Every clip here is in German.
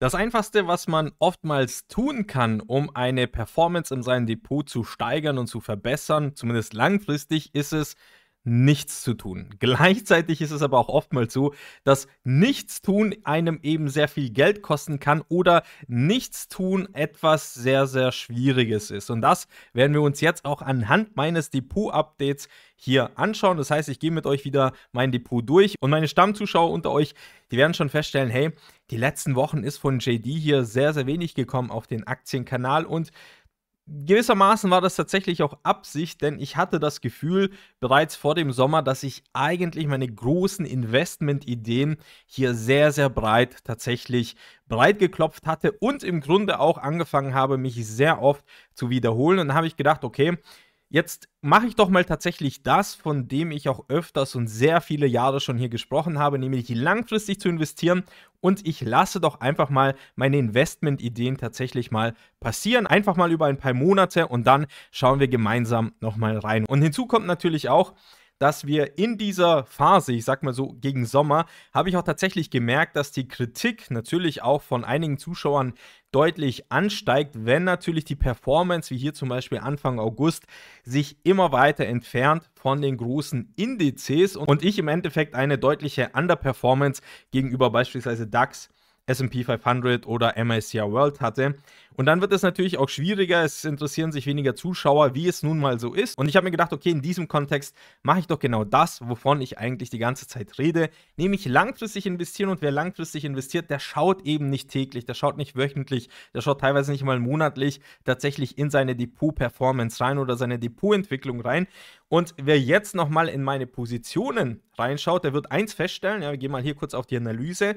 Das einfachste, was man oftmals tun kann, um eine Performance in seinem Depot zu steigern und zu verbessern, zumindest langfristig, ist es, nichts zu tun. Gleichzeitig ist es aber auch oftmals so, dass nichts tun einem eben sehr viel Geld kosten kann oder nichts tun etwas sehr, sehr Schwieriges ist. Und das werden wir uns jetzt auch anhand meines Depot-Updates hier anschauen. Das heißt, ich gehe mit euch wieder mein Depot durch und meine Stammzuschauer unter euch, die werden schon feststellen, hey, die letzten Wochen ist von JD hier sehr, sehr wenig gekommen auf den Aktienkanal und gewissermaßen war das tatsächlich auch Absicht, denn ich hatte das Gefühl bereits vor dem Sommer, dass ich eigentlich meine großen Investmentideen hier sehr, sehr breit tatsächlich breit geklopft hatte und im Grunde auch angefangen habe, mich sehr oft zu wiederholen. Und dann habe ich gedacht, okay, Jetzt mache ich doch mal tatsächlich das, von dem ich auch öfters und sehr viele Jahre schon hier gesprochen habe, nämlich langfristig zu investieren. Und ich lasse doch einfach mal meine Investmentideen tatsächlich mal passieren. Einfach mal über ein paar Monate und dann schauen wir gemeinsam nochmal rein. Und hinzu kommt natürlich auch, dass wir in dieser Phase, ich sag mal so gegen Sommer, habe ich auch tatsächlich gemerkt, dass die Kritik natürlich auch von einigen Zuschauern deutlich ansteigt, wenn natürlich die Performance, wie hier zum Beispiel Anfang August, sich immer weiter entfernt von den großen Indizes und ich im Endeffekt eine deutliche Underperformance gegenüber beispielsweise DAX SP 500 oder MSCI World hatte. Und dann wird es natürlich auch schwieriger, es interessieren sich weniger Zuschauer, wie es nun mal so ist. Und ich habe mir gedacht, okay, in diesem Kontext mache ich doch genau das, wovon ich eigentlich die ganze Zeit rede, nämlich langfristig investieren. Und wer langfristig investiert, der schaut eben nicht täglich, der schaut nicht wöchentlich, der schaut teilweise nicht mal monatlich tatsächlich in seine Depot-Performance rein oder seine Depotentwicklung rein. Und wer jetzt nochmal in meine Positionen reinschaut, der wird eins feststellen, ja, wir gehen mal hier kurz auf die Analyse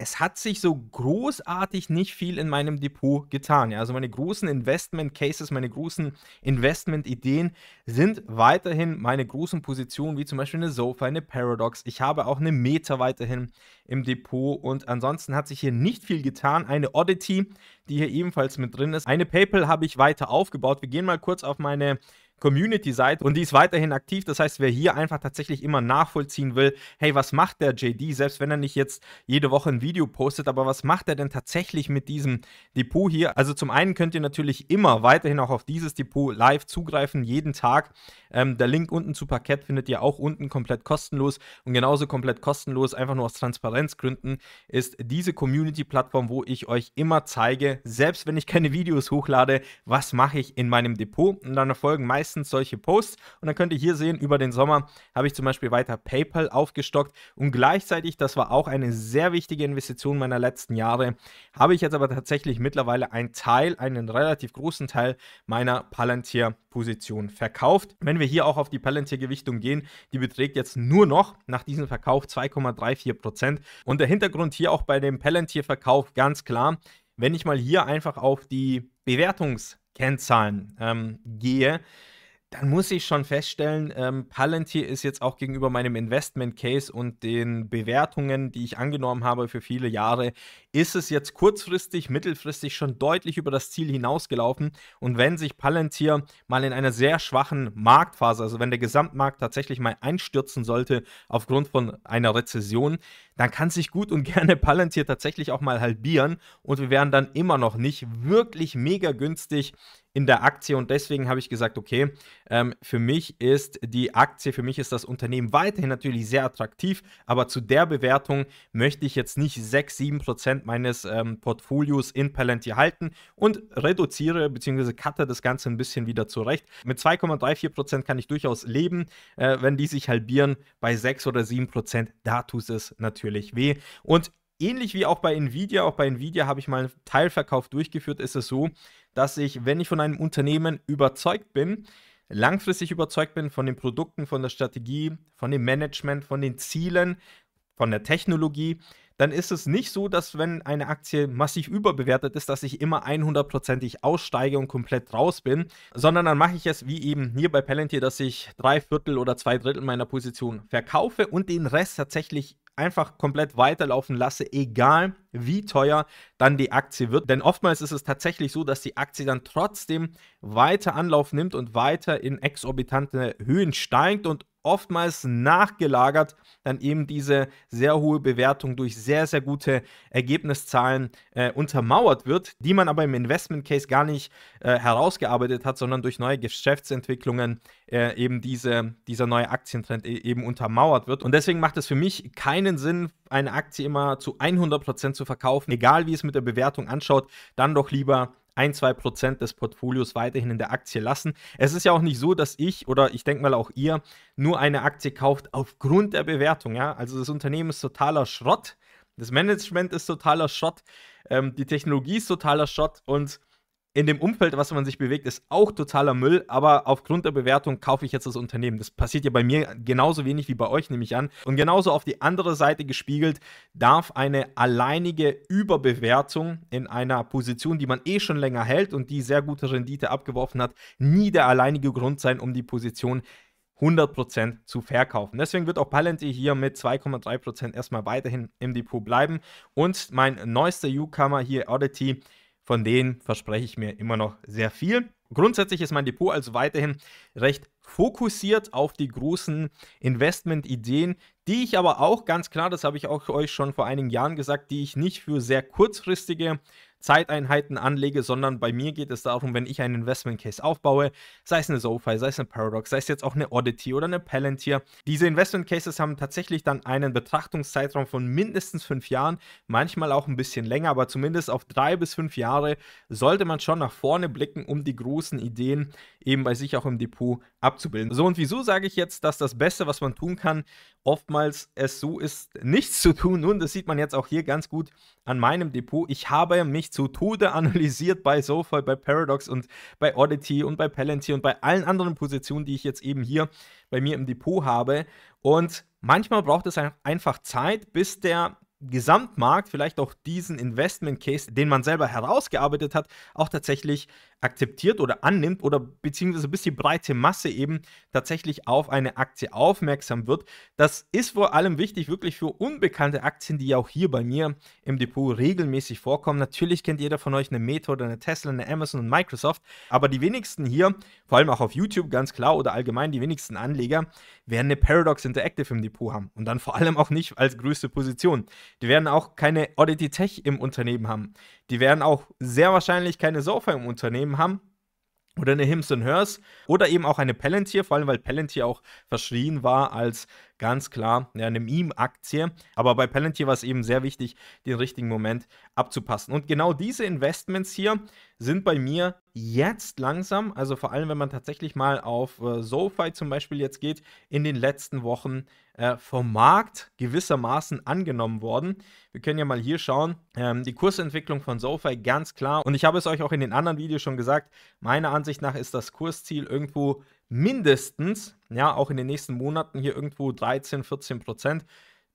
es hat sich so großartig nicht viel in meinem Depot getan. Ja? Also meine großen Investment Cases, meine großen Investment Ideen sind weiterhin meine großen Positionen, wie zum Beispiel eine Sofa, eine Paradox. Ich habe auch eine Meta weiterhin im Depot und ansonsten hat sich hier nicht viel getan. Eine Oddity, die hier ebenfalls mit drin ist. Eine PayPal habe ich weiter aufgebaut. Wir gehen mal kurz auf meine Community-Seite und die ist weiterhin aktiv. Das heißt, wer hier einfach tatsächlich immer nachvollziehen will, hey, was macht der JD, selbst wenn er nicht jetzt jede Woche ein Video postet, aber was macht er denn tatsächlich mit diesem Depot hier? Also zum einen könnt ihr natürlich immer weiterhin auch auf dieses Depot live zugreifen, jeden Tag. Ähm, der Link unten zu Parkett findet ihr auch unten komplett kostenlos und genauso komplett kostenlos, einfach nur aus Transparenzgründen, ist diese Community-Plattform, wo ich euch immer zeige, selbst wenn ich keine Videos hochlade, was mache ich in meinem Depot und dann erfolgen meistens meistens solche Posts. Und dann könnt ihr hier sehen, über den Sommer habe ich zum Beispiel weiter PayPal aufgestockt. Und gleichzeitig, das war auch eine sehr wichtige Investition meiner letzten Jahre, habe ich jetzt aber tatsächlich mittlerweile einen Teil, einen relativ großen Teil meiner Palantir-Position verkauft. Wenn wir hier auch auf die Palantir-Gewichtung gehen, die beträgt jetzt nur noch nach diesem Verkauf 2,34 Prozent. Und der Hintergrund hier auch bei dem Palantir-Verkauf ganz klar, wenn ich mal hier einfach auf die Bewertungskennzahlen ähm, gehe, dann muss ich schon feststellen, ähm, Palantir ist jetzt auch gegenüber meinem Investment Case und den Bewertungen, die ich angenommen habe für viele Jahre, ist es jetzt kurzfristig, mittelfristig schon deutlich über das Ziel hinausgelaufen. Und wenn sich Palantir mal in einer sehr schwachen Marktphase, also wenn der Gesamtmarkt tatsächlich mal einstürzen sollte aufgrund von einer Rezession, dann kann sich gut und gerne Palantir tatsächlich auch mal halbieren und wir wären dann immer noch nicht wirklich mega günstig in der Aktie und deswegen habe ich gesagt, okay, ähm, für mich ist die Aktie, für mich ist das Unternehmen weiterhin natürlich sehr attraktiv, aber zu der Bewertung möchte ich jetzt nicht 6, 7 Prozent meines ähm, Portfolios in Palantir halten und reduziere bzw. cutte das Ganze ein bisschen wieder zurecht. Mit 2,34 Prozent kann ich durchaus leben, äh, wenn die sich halbieren, bei 6 oder 7 Prozent, da tut es natürlich weh und ähnlich wie auch bei Nvidia, auch bei Nvidia habe ich mal einen Teilverkauf durchgeführt, ist es so, dass ich, wenn ich von einem Unternehmen überzeugt bin, langfristig überzeugt bin von den Produkten, von der Strategie, von dem Management, von den Zielen, von der Technologie, dann ist es nicht so, dass wenn eine Aktie massiv überbewertet ist, dass ich immer 100%ig aussteige und komplett raus bin, sondern dann mache ich es wie eben hier bei Palantir, dass ich drei Viertel oder zwei Drittel meiner Position verkaufe und den Rest tatsächlich einfach komplett weiterlaufen lasse, egal wie teuer dann die Aktie wird. Denn oftmals ist es tatsächlich so, dass die Aktie dann trotzdem weiter Anlauf nimmt und weiter in exorbitante Höhen steigt und oftmals nachgelagert dann eben diese sehr hohe Bewertung durch sehr, sehr gute Ergebniszahlen äh, untermauert wird, die man aber im Investment Case gar nicht äh, herausgearbeitet hat, sondern durch neue Geschäftsentwicklungen äh, eben diese, dieser neue Aktientrend e-, eben untermauert wird. Und deswegen macht es für mich keinen Sinn, eine Aktie immer zu 100% Prozent zu verkaufen, egal wie es mit der Bewertung anschaut, dann doch lieber ein, zwei Prozent des Portfolios weiterhin in der Aktie lassen. Es ist ja auch nicht so, dass ich oder ich denke mal auch ihr nur eine Aktie kauft aufgrund der Bewertung. Ja? Also das Unternehmen ist totaler Schrott, das Management ist totaler Schrott, ähm, die Technologie ist totaler Schrott und in dem Umfeld, was man sich bewegt, ist auch totaler Müll, aber aufgrund der Bewertung kaufe ich jetzt das Unternehmen. Das passiert ja bei mir genauso wenig wie bei euch, nehme ich an. Und genauso auf die andere Seite gespiegelt, darf eine alleinige Überbewertung in einer Position, die man eh schon länger hält und die sehr gute Rendite abgeworfen hat, nie der alleinige Grund sein, um die Position 100% zu verkaufen. Deswegen wird auch Palantir hier mit 2,3% erstmal weiterhin im Depot bleiben. Und mein neuester Newcomer hier, Oddity, von denen verspreche ich mir immer noch sehr viel. Grundsätzlich ist mein Depot also weiterhin recht fokussiert auf die großen Investmentideen, die ich aber auch ganz klar, das habe ich auch euch schon vor einigen Jahren gesagt, die ich nicht für sehr kurzfristige Zeiteinheiten anlege, sondern bei mir geht es darum, wenn ich einen Investment Case aufbaue, sei es eine SoFi, sei es eine Paradox, sei es jetzt auch eine Oddity oder eine Palantir. Diese Investment Cases haben tatsächlich dann einen Betrachtungszeitraum von mindestens fünf Jahren, manchmal auch ein bisschen länger, aber zumindest auf drei bis fünf Jahre sollte man schon nach vorne blicken, um die großen Ideen eben bei sich auch im Depot abzubilden. So und wieso sage ich jetzt, dass das Beste, was man tun kann, oftmals es so ist, nichts zu tun. Nun, das sieht man jetzt auch hier ganz gut an meinem Depot. Ich habe mich zu Tode analysiert bei SoFi, bei Paradox und bei Oddity und bei Palantir und bei allen anderen Positionen, die ich jetzt eben hier bei mir im Depot habe. Und manchmal braucht es einfach Zeit, bis der Gesamtmarkt vielleicht auch diesen Investment Case, den man selber herausgearbeitet hat, auch tatsächlich akzeptiert oder annimmt oder beziehungsweise bis die breite Masse eben tatsächlich auf eine Aktie aufmerksam wird. Das ist vor allem wichtig wirklich für unbekannte Aktien, die auch hier bei mir im Depot regelmäßig vorkommen. Natürlich kennt jeder von euch eine Meta oder eine Tesla, eine Amazon und Microsoft, aber die wenigsten hier, vor allem auch auf YouTube ganz klar oder allgemein die wenigsten Anleger, werden eine Paradox Interactive im Depot haben und dann vor allem auch nicht als größte Position. Die werden auch keine Oddity Tech im Unternehmen haben. Die werden auch sehr wahrscheinlich keine Sofa im Unternehmen haben, oder eine Hims Hers oder eben auch eine Palantir, vor allem weil Palantir auch verschrien war als ganz klar ja, eine Meme-Aktie. Aber bei Palantir war es eben sehr wichtig, den richtigen Moment abzupassen. Und genau diese Investments hier sind bei mir jetzt langsam, also vor allem wenn man tatsächlich mal auf äh, SoFi zum Beispiel jetzt geht, in den letzten Wochen äh, vom Markt gewissermaßen angenommen worden. Wir können ja mal hier schauen, ähm, die Kursentwicklung von SoFi ganz klar. Und ich habe es euch auch in den anderen Videos schon gesagt, meiner Ansicht nach ist das Kursziel irgendwo mindestens, ja, auch in den nächsten Monaten hier irgendwo 13, 14 Prozent.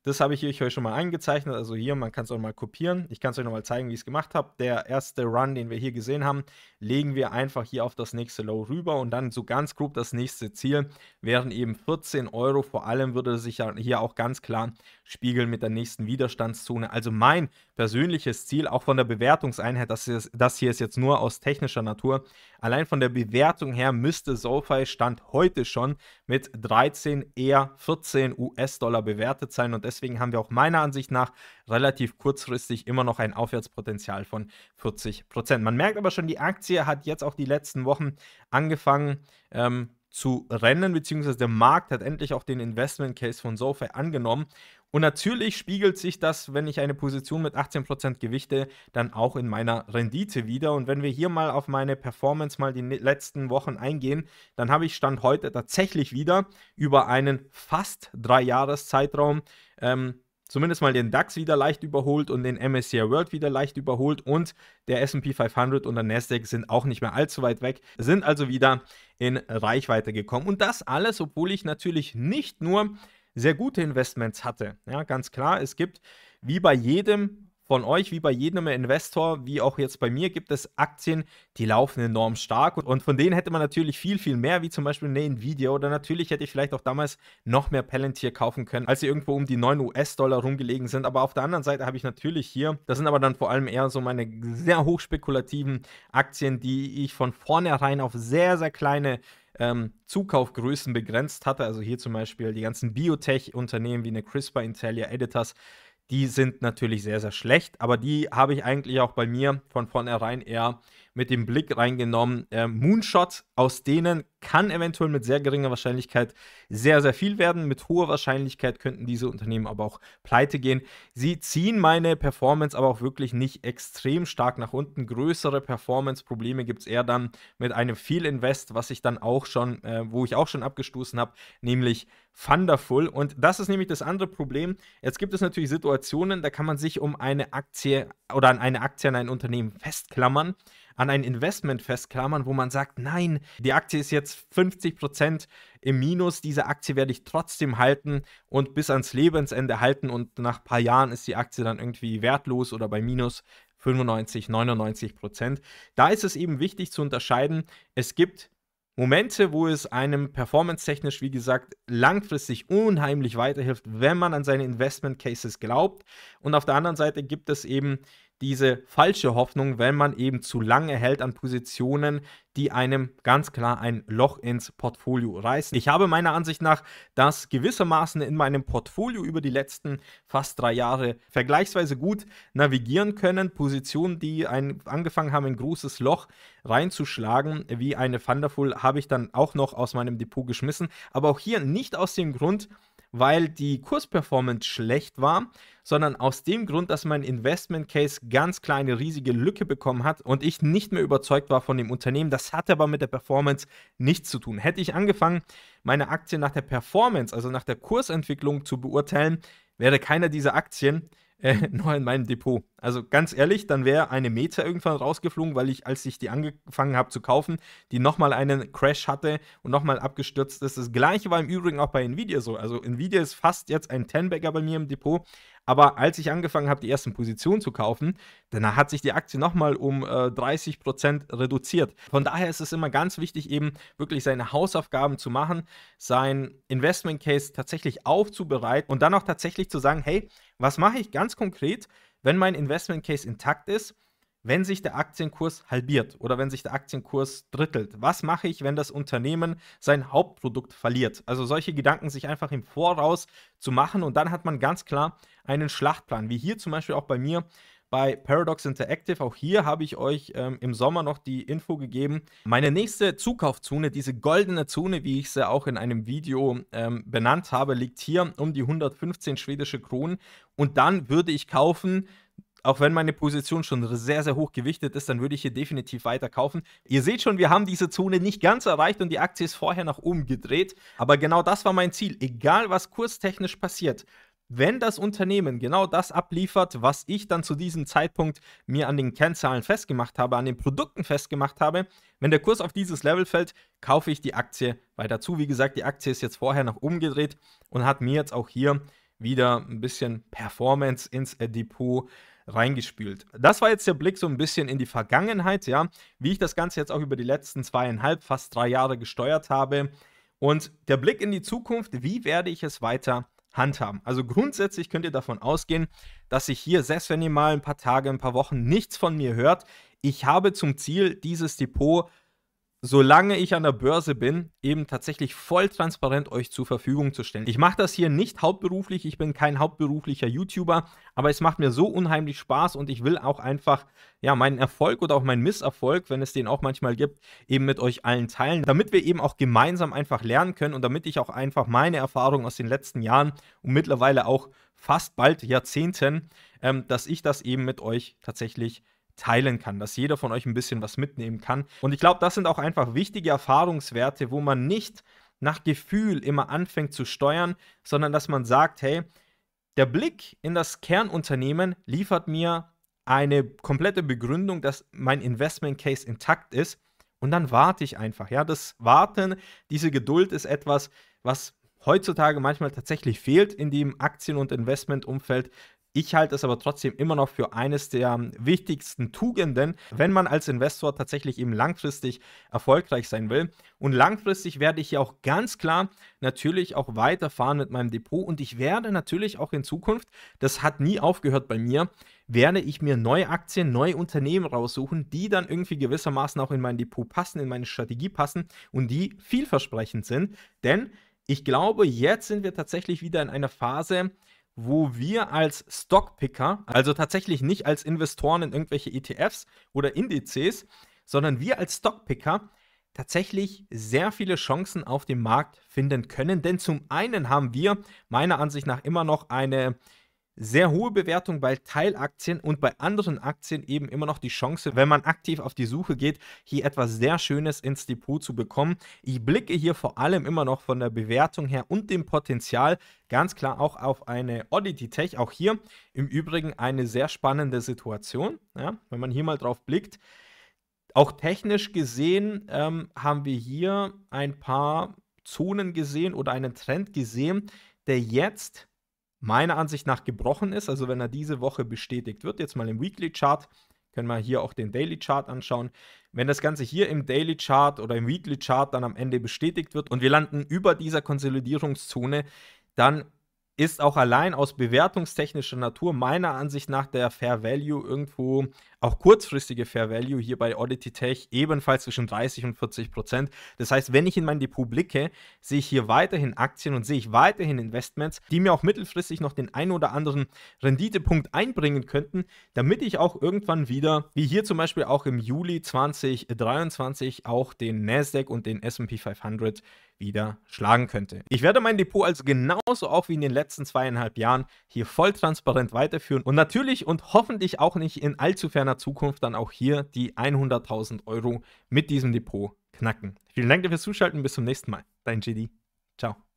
Das habe ich euch schon mal eingezeichnet. Also hier, man kann es auch mal kopieren. Ich kann es euch nochmal zeigen, wie ich es gemacht habe. Der erste Run, den wir hier gesehen haben, legen wir einfach hier auf das nächste Low rüber und dann so ganz grob das nächste Ziel wären eben 14 Euro. Vor allem würde sich ja hier auch ganz klar spiegeln mit der nächsten Widerstandszone. Also mein persönliches Ziel, auch von der Bewertungseinheit, das, ist, das hier ist jetzt nur aus technischer Natur. Allein von der Bewertung her müsste SoFi Stand heute schon mit 13, eher 14 US-Dollar bewertet sein und deswegen Deswegen haben wir auch meiner Ansicht nach relativ kurzfristig immer noch ein Aufwärtspotenzial von 40 Prozent. Man merkt aber schon, die Aktie hat jetzt auch die letzten Wochen angefangen, ähm, zu rennen, beziehungsweise der Markt hat endlich auch den Investment Case von SoFi angenommen. Und natürlich spiegelt sich das, wenn ich eine Position mit 18% gewichte, dann auch in meiner Rendite wieder. Und wenn wir hier mal auf meine Performance mal die ne-, letzten Wochen eingehen, dann habe ich Stand heute tatsächlich wieder über einen fast drei Jahres Zeitraum ähm, zumindest mal den DAX wieder leicht überholt und den MSCI World wieder leicht überholt und der S&P 500 und der Nasdaq sind auch nicht mehr allzu weit weg, sind also wieder in Reichweite gekommen und das alles, obwohl ich natürlich nicht nur sehr gute Investments hatte. Ja, ganz klar, es gibt wie bei jedem von euch, wie bei jedem Investor, wie auch jetzt bei mir, gibt es Aktien, die laufen enorm stark und von denen hätte man natürlich viel, viel mehr, wie zum Beispiel eine Nvidia oder natürlich hätte ich vielleicht auch damals noch mehr Palantir kaufen können, als sie irgendwo um die 9 US-Dollar rumgelegen sind. Aber auf der anderen Seite habe ich natürlich hier, das sind aber dann vor allem eher so meine sehr hochspekulativen Aktien, die ich von vornherein auf sehr, sehr kleine ähm, Zukaufgrößen begrenzt hatte. Also hier zum Beispiel die ganzen Biotech-Unternehmen wie eine CRISPR, Intelia, Editors die sind natürlich sehr, sehr schlecht, aber die habe ich eigentlich auch bei mir von vornherein eher mit dem Blick reingenommen. Äh, Moonshots, aus denen kann eventuell mit sehr geringer Wahrscheinlichkeit sehr, sehr viel werden. Mit hoher Wahrscheinlichkeit könnten diese Unternehmen aber auch pleite gehen. Sie ziehen meine Performance aber auch wirklich nicht extrem stark nach unten. Größere Performance-Probleme gibt es eher dann mit einem Fehlinvest, was ich dann auch schon, äh, wo ich auch schon abgestoßen habe, nämlich Thunderful. Und das ist nämlich das andere Problem. Jetzt gibt es natürlich Situationen, da kann man sich um eine Aktie oder an eine Aktie an ein Unternehmen festklammern an ein Investment festklammern, wo man sagt, nein, die Aktie ist jetzt 50% im Minus, diese Aktie werde ich trotzdem halten und bis ans Lebensende halten und nach ein paar Jahren ist die Aktie dann irgendwie wertlos oder bei Minus 95, 99 Da ist es eben wichtig zu unterscheiden, es gibt Momente, wo es einem performance-technisch, wie gesagt, langfristig unheimlich weiterhilft, wenn man an seine Investment Cases glaubt. Und auf der anderen Seite gibt es eben diese falsche Hoffnung, wenn man eben zu lange hält an Positionen, die einem ganz klar ein Loch ins Portfolio reißen. Ich habe meiner Ansicht nach das gewissermaßen in meinem Portfolio über die letzten fast drei Jahre vergleichsweise gut navigieren können. Positionen, die ein, angefangen haben, ein großes Loch reinzuschlagen, wie eine Thunderful, habe ich dann auch noch aus meinem Depot geschmissen. Aber auch hier nicht aus dem Grund, weil die Kursperformance schlecht war, sondern aus dem Grund, dass mein Investment Case ganz kleine riesige Lücke bekommen hat und ich nicht mehr überzeugt war von dem Unternehmen. Das hatte aber mit der Performance nichts zu tun. Hätte ich angefangen, meine Aktien nach der Performance, also nach der Kursentwicklung zu beurteilen, wäre keiner dieser Aktien äh, noch in meinem Depot. Also ganz ehrlich, dann wäre eine Meta irgendwann rausgeflogen, weil ich, als ich die angefangen habe zu kaufen, die nochmal einen Crash hatte und nochmal abgestürzt ist. Das gleiche war im Übrigen auch bei Nvidia so. Also Nvidia ist fast jetzt ein Ten-Bagger bei mir im Depot, aber als ich angefangen habe, die ersten Positionen zu kaufen, dann hat sich die Aktie nochmal um äh, 30% reduziert. Von daher ist es immer ganz wichtig, eben wirklich seine Hausaufgaben zu machen, sein Investment Case tatsächlich aufzubereiten und dann auch tatsächlich zu sagen, hey, was mache ich ganz konkret, wenn mein Investment Case intakt ist? wenn sich der Aktienkurs halbiert oder wenn sich der Aktienkurs drittelt? Was mache ich, wenn das Unternehmen sein Hauptprodukt verliert? Also solche Gedanken sich einfach im Voraus zu machen und dann hat man ganz klar einen Schlachtplan, wie hier zum Beispiel auch bei mir bei Paradox Interactive. Auch hier habe ich euch ähm, im Sommer noch die Info gegeben. Meine nächste Zukaufzone, diese goldene Zone, wie ich sie auch in einem Video ähm, benannt habe, liegt hier um die 115 schwedische Kronen. Und dann würde ich kaufen auch wenn meine Position schon sehr, sehr hoch gewichtet ist, dann würde ich hier definitiv weiter kaufen. Ihr seht schon, wir haben diese Zone nicht ganz erreicht und die Aktie ist vorher nach oben gedreht. Aber genau das war mein Ziel. Egal, was kurstechnisch passiert, wenn das Unternehmen genau das abliefert, was ich dann zu diesem Zeitpunkt mir an den Kennzahlen festgemacht habe, an den Produkten festgemacht habe, wenn der Kurs auf dieses Level fällt, kaufe ich die Aktie weiter zu. Wie gesagt, die Aktie ist jetzt vorher nach oben gedreht und hat mir jetzt auch hier wieder ein bisschen Performance ins Depot reingespült. Das war jetzt der Blick so ein bisschen in die Vergangenheit, ja, wie ich das Ganze jetzt auch über die letzten zweieinhalb, fast drei Jahre gesteuert habe. Und der Blick in die Zukunft, wie werde ich es weiter handhaben? Also grundsätzlich könnt ihr davon ausgehen, dass ich hier, selbst wenn ihr mal ein paar Tage, ein paar Wochen nichts von mir hört, ich habe zum Ziel, dieses Depot solange ich an der Börse bin, eben tatsächlich voll transparent euch zur Verfügung zu stellen. Ich mache das hier nicht hauptberuflich, ich bin kein hauptberuflicher YouTuber, aber es macht mir so unheimlich Spaß und ich will auch einfach ja meinen Erfolg oder auch meinen Misserfolg, wenn es den auch manchmal gibt, eben mit euch allen teilen, damit wir eben auch gemeinsam einfach lernen können und damit ich auch einfach meine Erfahrungen aus den letzten Jahren und mittlerweile auch fast bald Jahrzehnten, ähm, dass ich das eben mit euch tatsächlich teilen kann, dass jeder von euch ein bisschen was mitnehmen kann. Und ich glaube, das sind auch einfach wichtige Erfahrungswerte, wo man nicht nach Gefühl immer anfängt zu steuern, sondern dass man sagt, hey, der Blick in das Kernunternehmen liefert mir eine komplette Begründung, dass mein Investment Case intakt ist und dann warte ich einfach. Ja, das Warten, diese Geduld ist etwas, was heutzutage manchmal tatsächlich fehlt in dem Aktien- und Investmentumfeld ich halte es aber trotzdem immer noch für eines der ähm, wichtigsten Tugenden, wenn man als Investor tatsächlich eben langfristig erfolgreich sein will. Und langfristig werde ich hier auch ganz klar natürlich auch weiterfahren mit meinem Depot und ich werde natürlich auch in Zukunft, das hat nie aufgehört bei mir, werde ich mir neue Aktien, neue Unternehmen raussuchen, die dann irgendwie gewissermaßen auch in mein Depot passen, in meine Strategie passen und die vielversprechend sind. Denn ich glaube, jetzt sind wir tatsächlich wieder in einer Phase, wo wir als Stockpicker, also tatsächlich nicht als Investoren in irgendwelche ETFs oder Indizes, sondern wir als Stockpicker tatsächlich sehr viele Chancen auf dem Markt finden können. Denn zum einen haben wir meiner Ansicht nach immer noch eine sehr hohe Bewertung bei Teilaktien und bei anderen Aktien eben immer noch die Chance, wenn man aktiv auf die Suche geht, hier etwas sehr Schönes ins Depot zu bekommen. Ich blicke hier vor allem immer noch von der Bewertung her und dem Potenzial ganz klar auch auf eine Oddity Tech. Auch hier im Übrigen eine sehr spannende Situation, ja, wenn man hier mal drauf blickt. Auch technisch gesehen ähm, haben wir hier ein paar Zonen gesehen oder einen Trend gesehen, der jetzt meiner Ansicht nach gebrochen ist. Also wenn er diese Woche bestätigt wird, jetzt mal im Weekly Chart, können wir hier auch den Daily Chart anschauen. Wenn das Ganze hier im Daily Chart oder im Weekly Chart dann am Ende bestätigt wird und wir landen über dieser Konsolidierungszone, dann ist auch allein aus bewertungstechnischer Natur meiner Ansicht nach der Fair Value irgendwo, auch kurzfristige Fair Value hier bei Audity Tech ebenfalls zwischen 30 und 40 Prozent. Das heißt, wenn ich in mein Depot blicke, sehe ich hier weiterhin Aktien und sehe ich weiterhin Investments, die mir auch mittelfristig noch den einen oder anderen Renditepunkt einbringen könnten, damit ich auch irgendwann wieder, wie hier zum Beispiel auch im Juli 2023, auch den NASDAQ und den SP 500 wieder schlagen könnte. Ich werde mein Depot also genauso auch wie in den letzten zweieinhalb Jahren hier voll transparent weiterführen und natürlich und hoffentlich auch nicht in allzu ferner Zukunft dann auch hier die 100.000 Euro mit diesem Depot knacken. Vielen Dank fürs Zuschalten, bis zum nächsten Mal. Dein GD. Ciao.